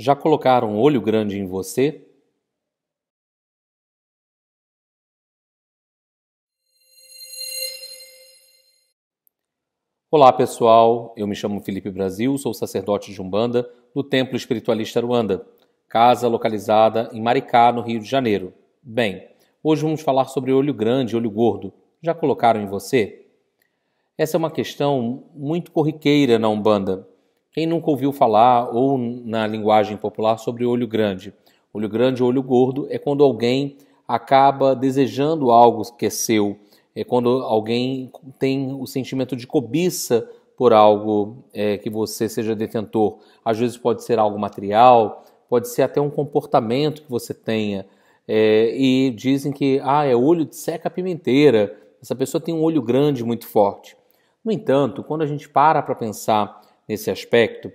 Já colocaram olho grande em você? Olá pessoal, eu me chamo Felipe Brasil, sou sacerdote de Umbanda do Templo Espiritualista Aruanda, casa localizada em Maricá, no Rio de Janeiro. Bem, hoje vamos falar sobre olho grande olho gordo. Já colocaram em você? Essa é uma questão muito corriqueira na Umbanda. Quem nunca ouviu falar, ou na linguagem popular, sobre olho grande? Olho grande ou olho gordo é quando alguém acaba desejando algo que é seu, é quando alguém tem o sentimento de cobiça por algo é, que você seja detentor. Às vezes pode ser algo material, pode ser até um comportamento que você tenha. É, e dizem que ah, é olho de seca pimenteira, essa pessoa tem um olho grande muito forte. No entanto, quando a gente para para pensar nesse aspecto.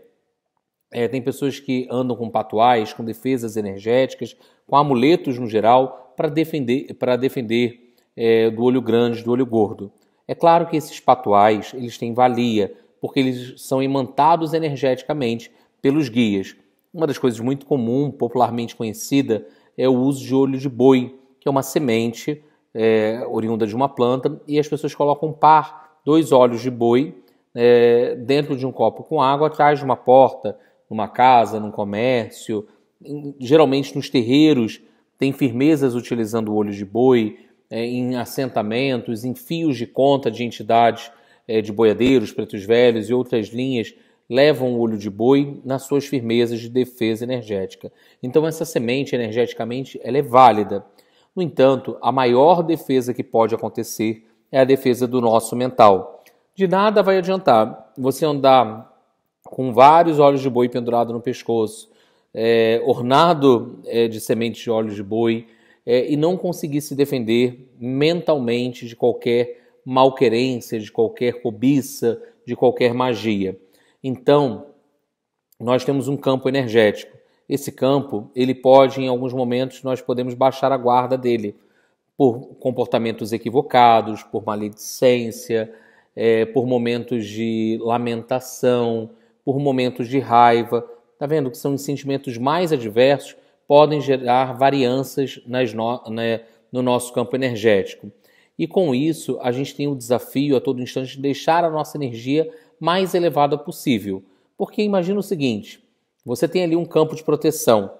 É, tem pessoas que andam com patuais, com defesas energéticas, com amuletos no geral, para defender, pra defender é, do olho grande, do olho gordo. É claro que esses patuais eles têm valia, porque eles são imantados energeticamente pelos guias. Uma das coisas muito comum, popularmente conhecida, é o uso de olho de boi, que é uma semente é, oriunda de uma planta, e as pessoas colocam um par, dois olhos de boi, é, dentro de um copo com água atrás de uma porta, numa casa, num comércio, em, geralmente nos terreiros, tem firmezas utilizando o olho de boi, é, em assentamentos, em fios de conta de entidades é, de boiadeiros, pretos velhos e outras linhas levam o olho de boi nas suas firmezas de defesa energética. Então essa semente energeticamente ela é válida. No entanto, a maior defesa que pode acontecer é a defesa do nosso mental. De nada vai adiantar você andar com vários olhos de boi pendurado no pescoço, é, ornado é, de sementes de olhos de boi, é, e não conseguir se defender mentalmente de qualquer malquerência, de qualquer cobiça, de qualquer magia. Então, nós temos um campo energético. Esse campo, ele pode, em alguns momentos, nós podemos baixar a guarda dele por comportamentos equivocados, por maledicência, é, por momentos de lamentação, por momentos de raiva. Está vendo que são os sentimentos mais adversos podem gerar varianças no, né, no nosso campo energético. E com isso, a gente tem o desafio a todo instante de deixar a nossa energia mais elevada possível. Porque imagina o seguinte: você tem ali um campo de proteção.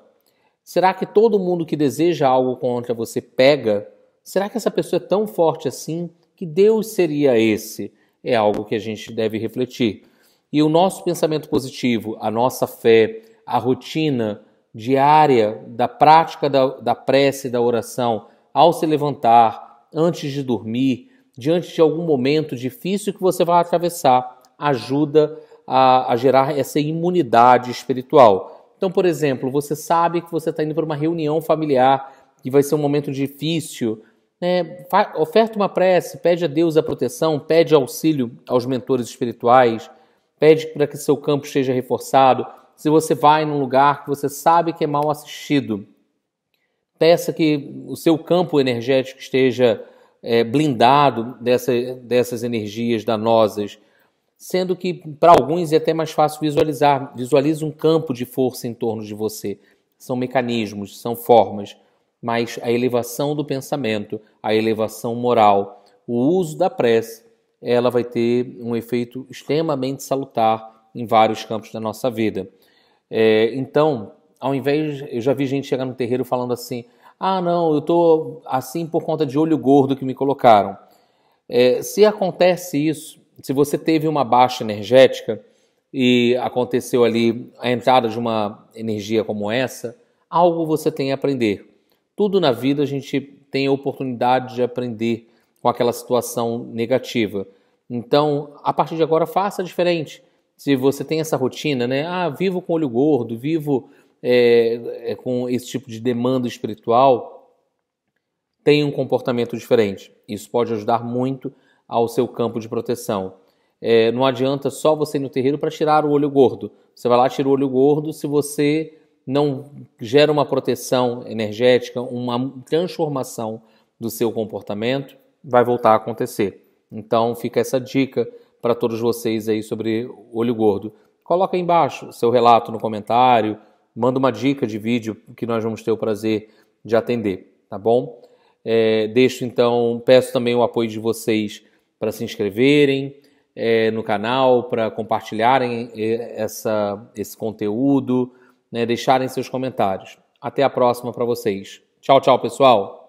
Será que todo mundo que deseja algo contra você pega? Será que essa pessoa é tão forte assim? Que Deus seria esse? é algo que a gente deve refletir. E o nosso pensamento positivo, a nossa fé, a rotina diária da prática da, da prece, da oração, ao se levantar, antes de dormir, diante de algum momento difícil que você vai atravessar, ajuda a, a gerar essa imunidade espiritual. Então, por exemplo, você sabe que você está indo para uma reunião familiar que vai ser um momento difícil, né, oferta uma prece, pede a Deus a proteção, pede auxílio aos mentores espirituais, pede para que seu campo esteja reforçado. Se você vai num lugar que você sabe que é mal assistido, peça que o seu campo energético esteja é, blindado dessa, dessas energias danosas, sendo que para alguns é até mais fácil visualizar. Visualize um campo de força em torno de você. São mecanismos, são formas mas a elevação do pensamento, a elevação moral, o uso da prece, ela vai ter um efeito extremamente salutar em vários campos da nossa vida. É, então, ao invés, eu já vi gente chegar no terreiro falando assim: ah, não, eu estou assim por conta de olho gordo que me colocaram. É, se acontece isso, se você teve uma baixa energética e aconteceu ali a entrada de uma energia como essa, algo você tem a aprender. Tudo na vida a gente tem a oportunidade de aprender com aquela situação negativa. Então, a partir de agora, faça diferente. Se você tem essa rotina, né? Ah, vivo com olho gordo, vivo é, é com esse tipo de demanda espiritual, tem um comportamento diferente. Isso pode ajudar muito ao seu campo de proteção. É, não adianta só você ir no terreiro para tirar o olho gordo. Você vai lá, tira o olho gordo. Se você não gera uma proteção energética, uma transformação do seu comportamento, vai voltar a acontecer. Então fica essa dica para todos vocês aí sobre olho gordo. Coloca aí embaixo seu relato no comentário, manda uma dica de vídeo que nós vamos ter o prazer de atender, tá bom? É, deixo então, peço também o apoio de vocês para se inscreverem é, no canal, para compartilharem é, essa, esse conteúdo né, deixarem seus comentários. Até a próxima para vocês. Tchau, tchau, pessoal!